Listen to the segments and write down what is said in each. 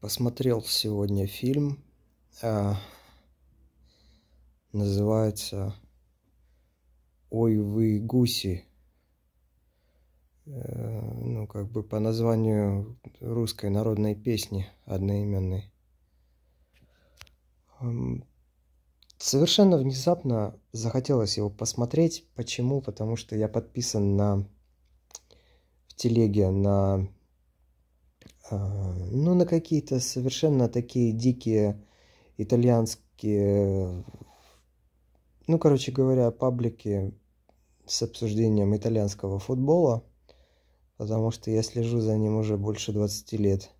Посмотрел сегодня фильм. Э, называется «Ой вы гуси». Э, ну, как бы по названию русской народной песни одноименной. Совершенно внезапно захотелось его посмотреть. Почему? Потому что я подписан на телеге на, а, ну, на какие-то совершенно такие дикие итальянские, ну, короче говоря, паблики с обсуждением итальянского футбола, потому что я слежу за ним уже больше 20 лет.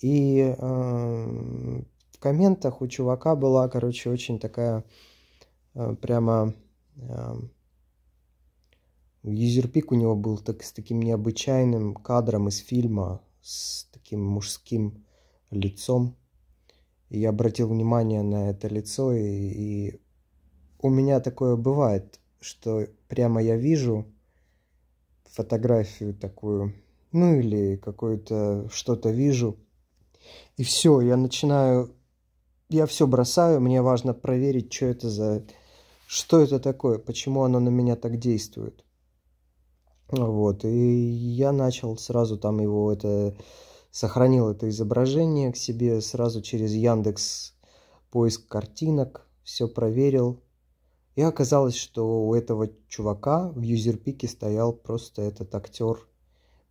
И э, в комментах у чувака была, короче, очень такая э, прямо э, Юзерпик у него был так, с таким необычайным кадром из фильма, с таким мужским лицом. И я обратил внимание на это лицо, и, и у меня такое бывает, что прямо я вижу фотографию такую, ну или какое-то что-то вижу, и все, я начинаю, я все бросаю, мне важно проверить, что это за, что это такое, почему оно на меня так действует. Вот, и я начал сразу там его это, сохранил это изображение к себе, сразу через Яндекс поиск картинок, все проверил. И оказалось, что у этого чувака в юзерпике стоял просто этот актер,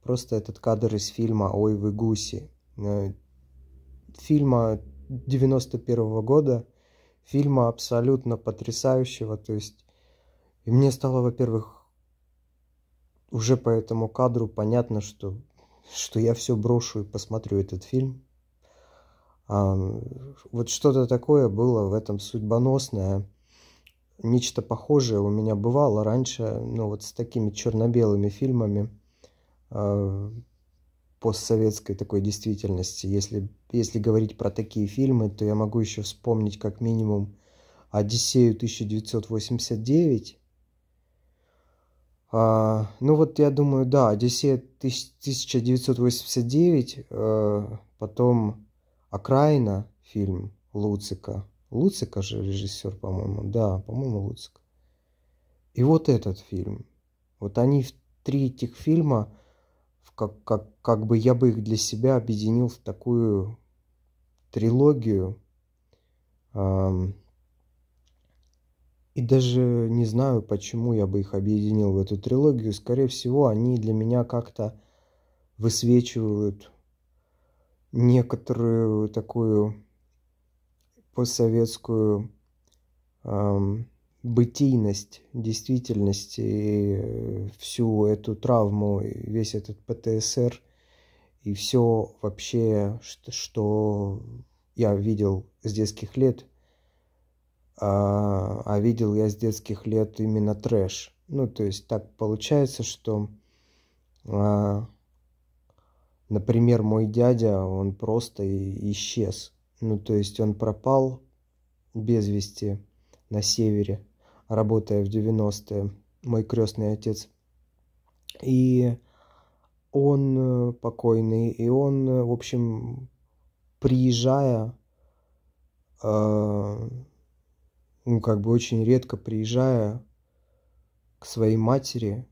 просто этот кадр из фильма «Ой, вы гуси». Э, фильма 91 -го года, фильма абсолютно потрясающего, то есть... И мне стало, во-первых, уже по этому кадру понятно, что, что я все брошу и посмотрю этот фильм. А, вот что-то такое было в этом судьбоносное. Нечто похожее у меня бывало раньше, ну вот с такими черно-белыми фильмами э, постсоветской такой действительности. Если, если говорить про такие фильмы, то я могу еще вспомнить как минимум «Одиссею 1989», а, ну вот я думаю, да, Одиссея 1989, э, потом Окраина фильм Луцика. Луцика же режиссер, по-моему, да, по-моему, Луцик. И вот этот фильм. Вот они в три этих фильма, как, как, как бы я бы их для себя объединил в такую трилогию. Эм, и даже не знаю, почему я бы их объединил в эту трилогию. Скорее всего, они для меня как-то высвечивают некоторую такую постсоветскую эм, бытийность, действительность и всю эту травму, и весь этот ПТСР и все вообще, что, что я видел с детских лет – а, а видел я с детских лет именно трэш. Ну, то есть так получается, что, а, например, мой дядя, он просто исчез. Ну, то есть он пропал без вести на севере, работая в 90-е, мой крестный отец. И он э, покойный, и он, э, в общем, приезжая, а, ну, как бы очень редко приезжая к своей матери,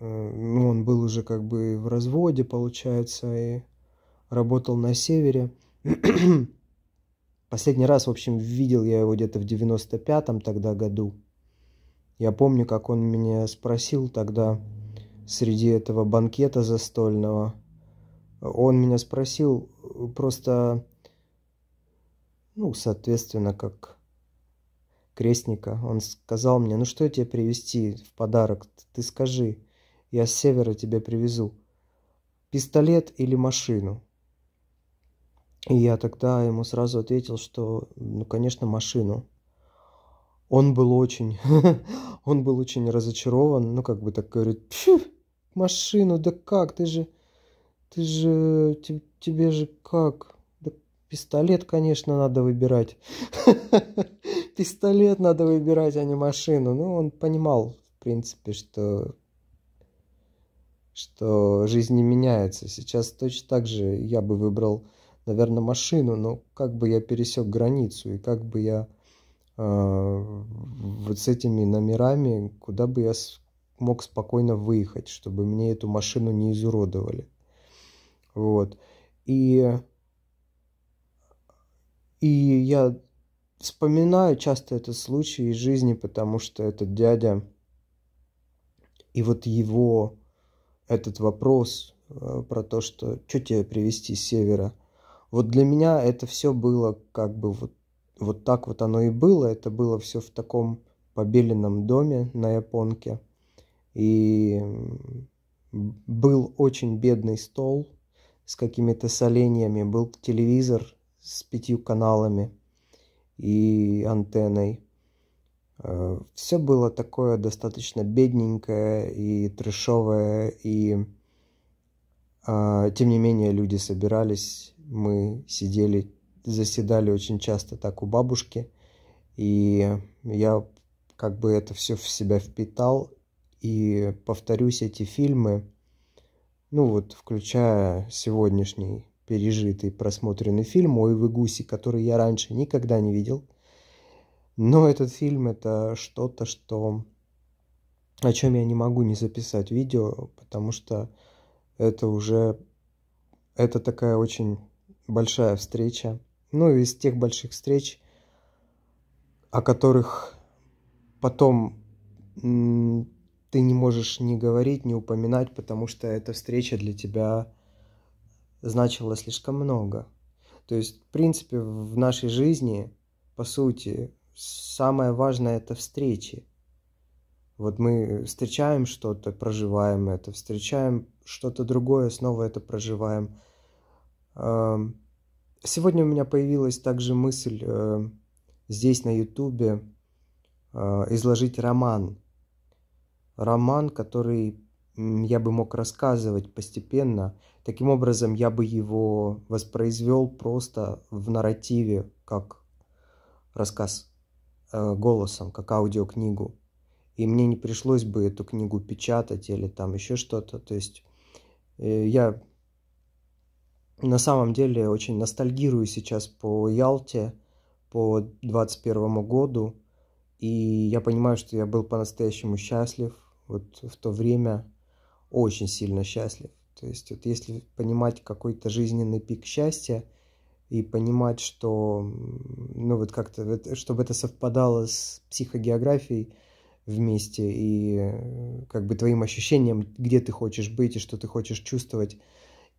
э, ну, он был уже как бы в разводе, получается, и работал на севере. Последний раз, в общем, видел я его где-то в 95-м тогда году. Я помню, как он меня спросил тогда среди этого банкета застольного. Он меня спросил просто, ну, соответственно, как крестника. Он сказал мне, ну что тебе привезти в подарок? Ты скажи, я с севера тебе привезу. Пистолет или машину? И я тогда ему сразу ответил, что, ну, конечно, машину. Он был очень, он был очень разочарован, ну, как бы так говорит, машину, да как, ты же, ты же, тебе, тебе же как, да пистолет, конечно, надо выбирать. пистолет надо выбирать, а не машину. Ну, он понимал, в принципе, что что жизнь не меняется. Сейчас точно так же я бы выбрал, наверное, машину, но как бы я пересек границу и как бы я э, вот с этими номерами, куда бы я мог спокойно выехать, чтобы мне эту машину не изуродовали. Вот. И, и я вспоминаю часто этот случай из жизни, потому что этот дядя и вот его этот вопрос э, про то, что что тебе привезти с севера, вот для меня это все было как бы вот, вот так вот оно и было, это было все в таком побеленном доме на Японке, и был очень бедный стол с какими-то соленьями, был телевизор с пятью каналами – и антенной. Э, все было такое достаточно бедненькое и трешовое, и а, тем не менее люди собирались, мы сидели, заседали очень часто так у бабушки, и я как бы это все в себя впитал, и повторюсь, эти фильмы, ну вот, включая сегодняшний пережитый, просмотренный фильм «Ойвы гуси», который я раньше никогда не видел. Но этот фильм – это что-то, что... о чем я не могу не записать видео, потому что это уже... Это такая очень большая встреча. Ну, из тех больших встреч, о которых потом ты не можешь не говорить, не упоминать, потому что эта встреча для тебя значило слишком много. То есть, в принципе, в нашей жизни, по сути, самое важное – это встречи. Вот мы встречаем что-то, проживаем это, встречаем что-то другое, снова это проживаем. Эм, сегодня у меня появилась также мысль э, здесь, на Ютубе, э, изложить роман. Роман, который я бы мог рассказывать постепенно. Таким образом, я бы его воспроизвел просто в нарративе, как рассказ э, голосом, как аудиокнигу. И мне не пришлось бы эту книгу печатать или там еще что-то. То есть э, я на самом деле очень ностальгирую сейчас по Ялте, по 21 году. И я понимаю, что я был по-настоящему счастлив вот в то время – очень сильно счастлив. То есть вот если понимать какой-то жизненный пик счастья и понимать, что, ну вот как-то, чтобы это совпадало с психогеографией вместе и э, как бы твоим ощущением, где ты хочешь быть и что ты хочешь чувствовать,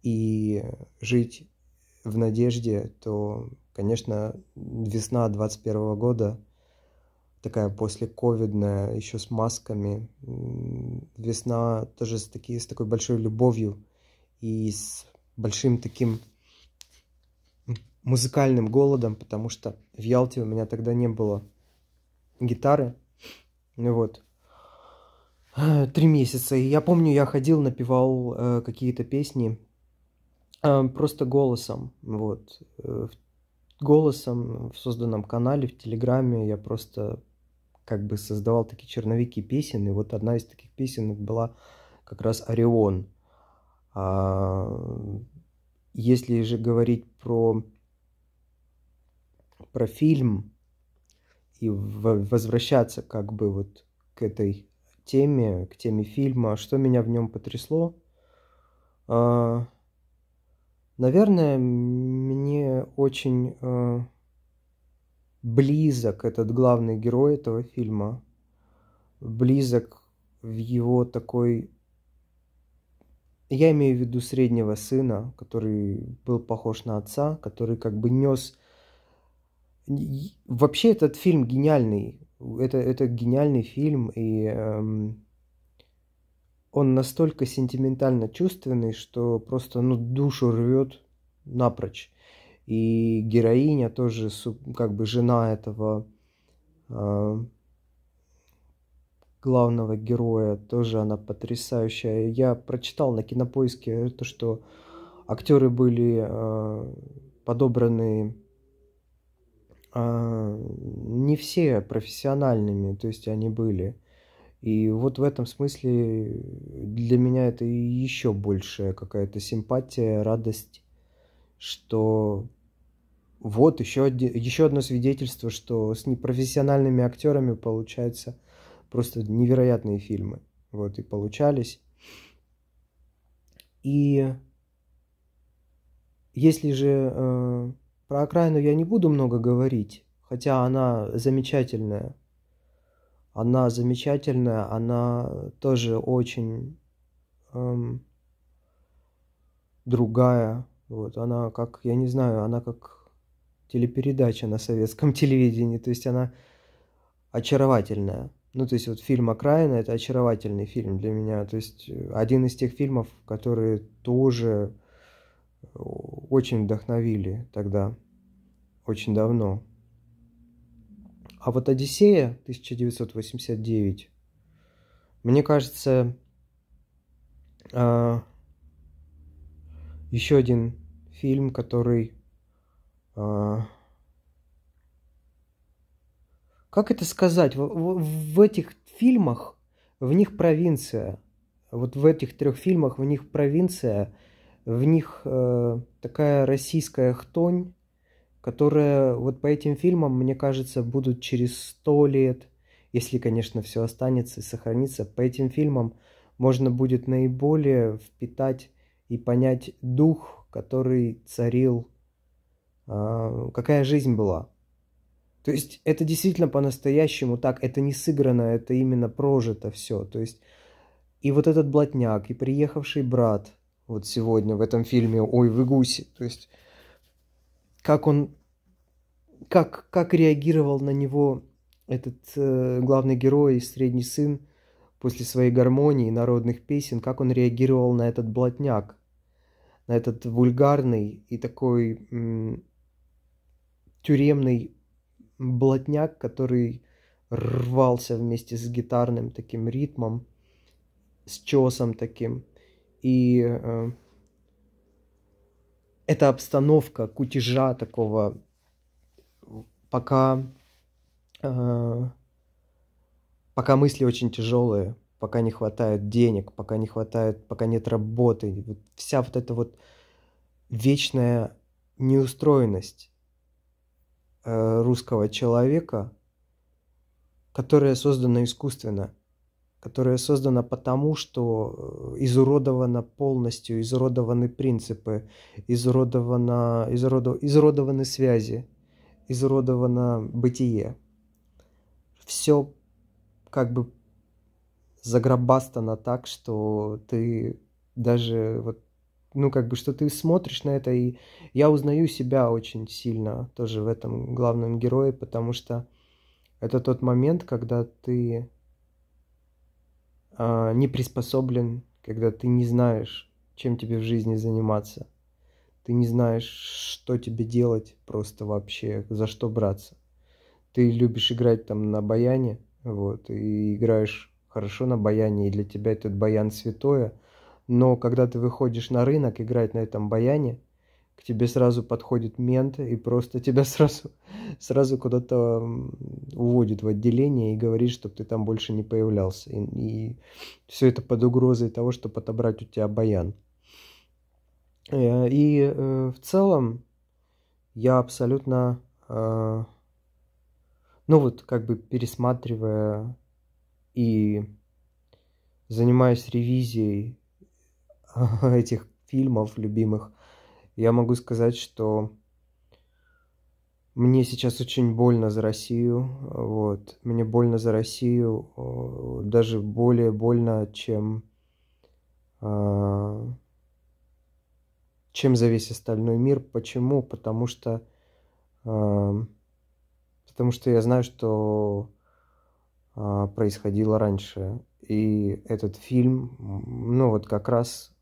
и жить в надежде, то, конечно, весна 21 года – такая после ковидная, еще с масками. Весна тоже с, таки, с такой большой любовью и с большим таким музыкальным голодом, потому что в Ялте у меня тогда не было гитары. Ну вот. Три месяца. И я помню, я ходил, напевал э, какие-то песни э, просто голосом. Вот. Э, голосом в созданном канале, в Телеграме. Я просто как бы создавал такие черновики песен, и вот одна из таких песен была как раз «Орион». А, если же говорить про, про фильм и возвращаться как бы вот к этой теме, к теме фильма, что меня в нем потрясло, а, наверное, мне очень а, близок этот главный герой этого фильма, близок в его такой... Я имею в виду среднего сына, который был похож на отца, который как бы нес... Вообще этот фильм гениальный. Это, это гениальный фильм, и эм, он настолько сентиментально чувственный, что просто ну, душу рвет напрочь. И героиня тоже как бы жена этого а, главного героя, тоже она потрясающая. Я прочитал на кинопоиске то, что актеры были а, подобраны а, не все профессиональными, то есть они были. И вот в этом смысле для меня это еще большая какая-то симпатия, радость что вот еще, один, еще одно свидетельство, что с непрофессиональными актерами получаются просто невероятные фильмы. Вот и получались. И если же э, про окраину я не буду много говорить, хотя она замечательная, она замечательная, она тоже очень эм, другая, вот, она как, я не знаю, она как телепередача на советском телевидении, то есть она очаровательная. Ну, то есть вот фильм «Окраина» — это очаровательный фильм для меня. То есть э, один из тех фильмов, которые тоже э, очень вдохновили тогда, очень давно. А вот «Одиссея» 1989, мне кажется, а, еще один фильм, который... А... Как это сказать? В, в, в этих фильмах, в них провинция. Вот в этих трех фильмах, в них провинция, в них э, такая российская хтонь, которая вот по этим фильмам, мне кажется, будут через сто лет, если, конечно, все останется и сохранится, по этим фильмам можно будет наиболее впитать и понять дух, который царил, а, какая жизнь была. То есть это действительно по-настоящему так, это не сыграно, это именно прожито все. То есть и вот этот блатняк, и приехавший брат вот сегодня в этом фильме «Ой, вы гуси», то есть как он, как, как реагировал на него этот э, главный герой, средний сын – после своей гармонии народных песен, как он реагировал на этот блатняк, на этот вульгарный и такой м- тюремный блатняк, который рвался вместе с гитарным таким ритмом, с чесом таким. И э, эта обстановка кутежа такого, пока э, пока мысли очень тяжелые, пока не хватает денег, пока не хватает, пока нет работы, вот вся вот эта вот вечная неустроенность э, русского человека, которая создана искусственно, которая создана потому, что э, изуродовано полностью, изуродованы принципы, изуродована, изуродов, изуродованы связи, изуродовано бытие. Все как бы загробастана так, что ты даже вот, ну, как бы, что ты смотришь на это, и я узнаю себя очень сильно тоже в этом главном герое, потому что это тот момент, когда ты э, не приспособлен, когда ты не знаешь, чем тебе в жизни заниматься. Ты не знаешь, что тебе делать просто вообще, за что браться. Ты любишь играть там на баяне, вот, и играешь хорошо на баяне, и для тебя этот баян святое, но когда ты выходишь на рынок играть на этом баяне, к тебе сразу подходит мент и просто тебя сразу, сразу куда-то уводит в отделение и говорит, чтобы ты там больше не появлялся. И, и все это под угрозой того, чтобы отобрать у тебя баян. Э, и, и э, в целом я абсолютно э, ну вот как бы пересматривая и занимаясь ревизией этих фильмов любимых, я могу сказать, что мне сейчас очень больно за Россию, вот, мне больно за Россию, э, даже более больно, чем, э, чем за весь остальной мир. Почему? Потому что э, потому что я знаю, что э, происходило раньше. И этот фильм, ну вот как раз,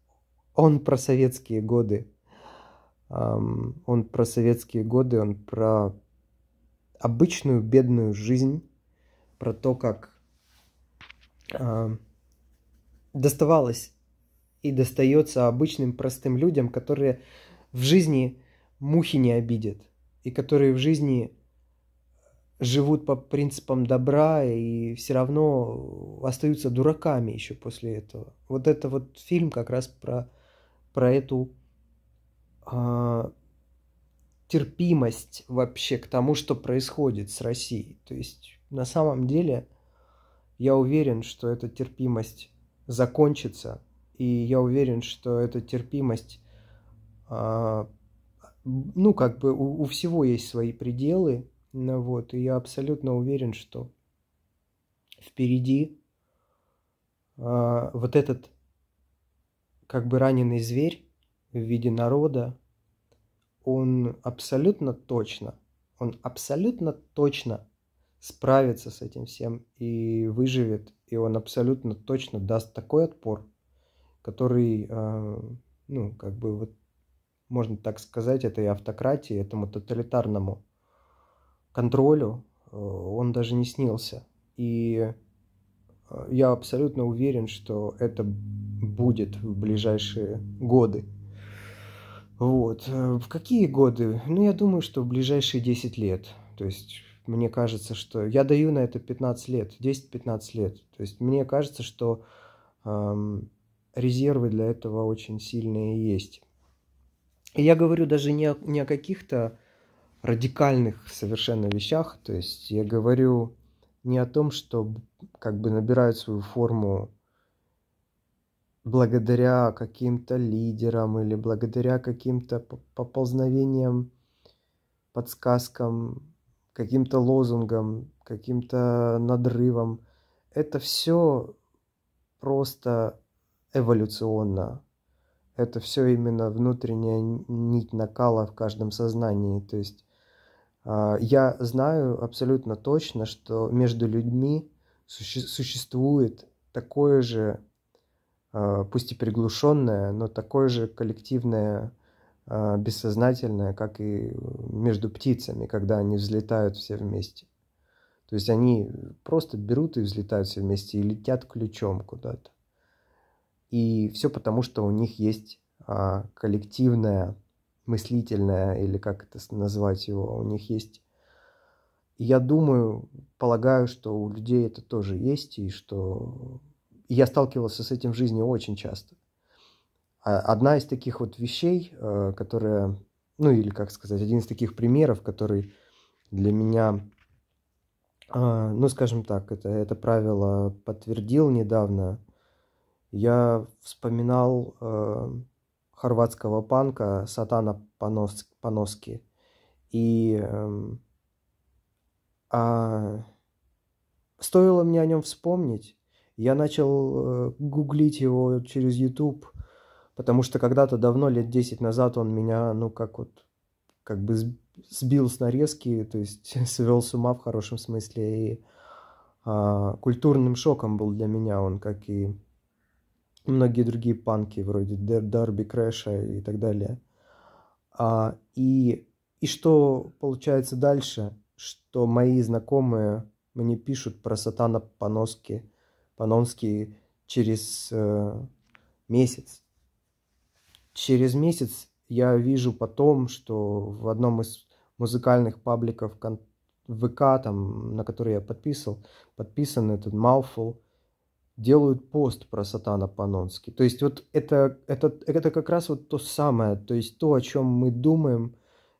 он про советские годы. Эм, он про советские годы, он про обычную бедную жизнь, про то, как э, доставалось и достается обычным простым людям, которые в жизни мухи не обидят и которые в жизни живут по принципам добра и все равно остаются дураками еще после этого. Вот это вот фильм как раз про, про эту э, терпимость вообще к тому, что происходит с Россией. То есть на самом деле я уверен, что эта терпимость закончится, и я уверен, что эта терпимость, э, ну как бы у, у всего есть свои пределы, ну Вот, и я абсолютно уверен, что впереди э, вот этот как бы раненый зверь в виде народа, он абсолютно точно, он абсолютно точно справится с этим всем и выживет, и он абсолютно точно даст такой отпор, который, э, ну, как бы вот, можно так сказать, этой автократии, этому тоталитарному контролю э, он даже не снился. И э, я абсолютно уверен, что это будет в ближайшие годы. Вот. Э, в какие годы? Ну, я думаю, что в ближайшие 10 лет. То есть, мне кажется, что... Я даю на это 15 лет, 10-15 лет. То есть, мне кажется, что эм, резервы для этого очень сильные есть. И я говорю даже не о, не о каких-то радикальных совершенно вещах. То есть я говорю не о том, что как бы набирают свою форму благодаря каким-то лидерам или благодаря каким-то поползновениям, подсказкам, каким-то лозунгам, каким-то надрывам. Это все просто эволюционно. Это все именно внутренняя нить накала в каждом сознании. То есть а, я знаю абсолютно точно, что между людьми существует такое же, а, пусть и приглушенное, но такое же коллективное а, бессознательное, как и между птицами, когда они взлетают все вместе. То есть они просто берут и взлетают все вместе и летят ключом куда-то. И все потому, что у них есть коллективная мыслительная или как это назвать его, у них есть. я думаю, полагаю, что у людей это тоже есть, и что я сталкивался с этим в жизни очень часто. А, одна из таких вот вещей, э, которая, ну или как сказать, один из таких примеров, который для меня, э, ну скажем так, это, это правило подтвердил недавно. Я вспоминал э, хорватского панка Сатана Понос, Поноски. И эм, а, стоило мне о нем вспомнить, я начал э, гуглить его через YouTube, потому что когда-то давно, лет 10 назад, он меня, ну, как вот, как бы сбил с нарезки, то есть свел с ума в хорошем смысле. И э, культурным шоком был для меня он, как и многие другие панки вроде Дарби Крэша и так далее. А, и, и что получается дальше, что мои знакомые мне пишут про сатана Паноски, Панонский через э, месяц. Через месяц я вижу потом, что в одном из музыкальных пабликов ВК, там, на который я подписал, подписан этот Mouthful, делают пост про Сатана Панонски. То есть вот это, это, это как раз вот то самое, то есть то, о чем мы думаем,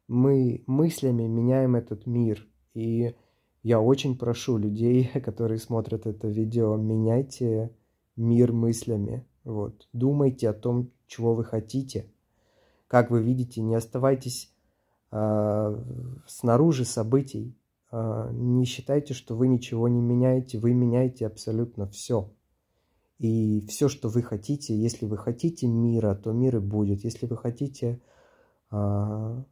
мы мыслями меняем этот мир. И я очень прошу людей, которые смотрят это видео, меняйте мир мыслями. Вот. Думайте о том, чего вы хотите. Как вы видите, не оставайтесь э, снаружи событий. Э, не считайте, что вы ничего не меняете. Вы меняете абсолютно все. И все, что вы хотите, если вы хотите мира, то мир и будет. Если вы хотите а,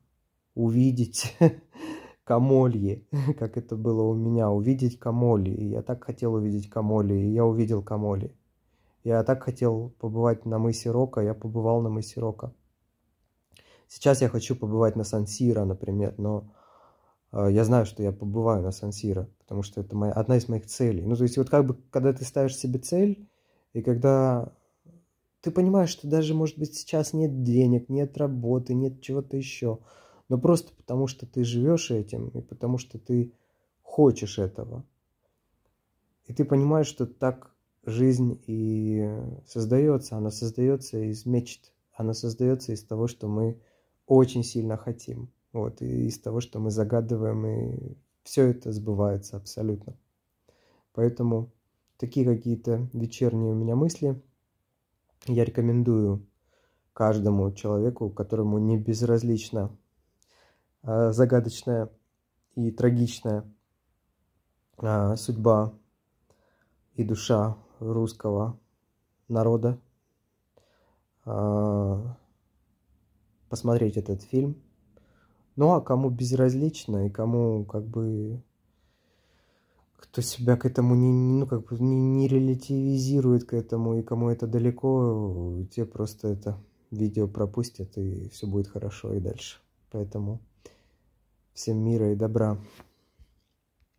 увидеть Камолье, как это было у меня, увидеть Камоли. я так хотел увидеть Камоли, и я увидел Камоли. Я так хотел побывать на мысе Рока, я побывал на мысе Рока. Сейчас я хочу побывать на Сан-Сиро, например, но а, я знаю, что я побываю на Сан-Сиро, потому что это моя, одна из моих целей. Ну, то есть вот как бы, когда ты ставишь себе цель, и когда ты понимаешь, что даже, может быть, сейчас нет денег, нет работы, нет чего-то еще, но просто потому, что ты живешь этим, и потому, что ты хочешь этого. И ты понимаешь, что так жизнь и создается. Она создается из мечт, она создается из того, что мы очень сильно хотим. Вот, и из того, что мы загадываем, и все это сбывается абсолютно. Поэтому такие какие-то вечерние у меня мысли. Я рекомендую каждому человеку, которому не безразлично а, загадочная и трагичная а, судьба и душа русского народа, а, посмотреть этот фильм. Ну а кому безразлично и кому как бы кто себя к этому не, ну, как бы не, не релятивизирует к этому, и кому это далеко, те просто это видео пропустят, и все будет хорошо и дальше. Поэтому всем мира и добра.